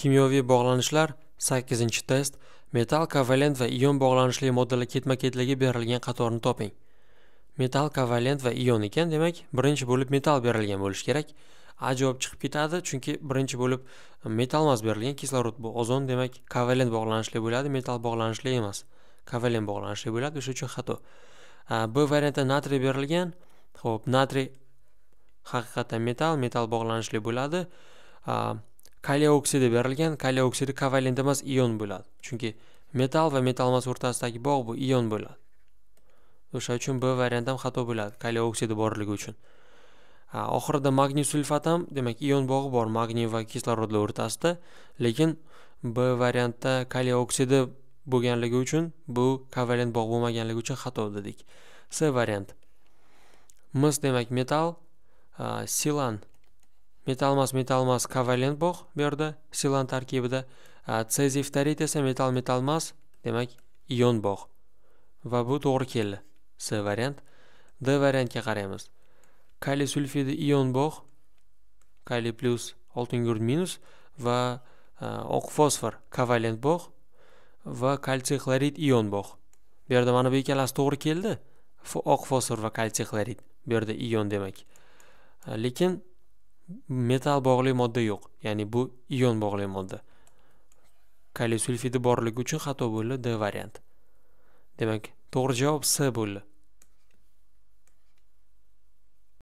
kimyoviy bog'lanishlar 8 test metal kovalent va ion bog'lanishli moddalar ketma ketligi berilgan qatorni toping metal kovalent va ion ekan demak birinchi bo'lib metal berilgan bo'lishi kerak a javob chiqib ketadi chunki birinchi bo'lib e, metal emas berilgan kislorod bu ozon demak kovalent bog'lanishli bo'ladi metal bog'lanishli emas kovalent bog'lanishli bo'ladi o'sha uchun xato b variantda natriy berilgan Xo'p, natriy haqiqatan metal metal bog'lanishli bo'ladi kaliy oksidi berilgan kaliy oksidi kovalent emas ion bo'ladi chunki metal va metal emas o'rtasidagi bog' bu ion bo'ladi o'sha uchun b variant ham xato bo'ladi kaliy oksidi borligi uchun oxirida magniy sulfat ham demak ion bog'i bor magniy va kislorodlar o'rtasida lekin b variantda kaliy oksidi bo'lganligi uchun bu kovalent bog' bo'lmaganligi uchun xato dedik s variant mis demak metal silan metalmas metalmas bog' bu yerda silan tarkibida cezий vtorit esa metal metalmas demak ion bog' va bu to'g'ri keldi c variant d variantga qaraymiz kaliy sulfidi ion bog' kaliy plyus oltin gurd minus va oq fosfor kovalent bog' va kalsiy xlorid ion bog' bu yerda mana bu ikkalasi to'g'ri keldi oq fosfor va kalsiy xlorid bu yerda ion demak lekin metal bog'li modda yo'q ya'ni bu ion bog'li modda kaliy sulfidi borligi uchun xato bo'ldi d variant demak to'g'ri javob s bo'ldi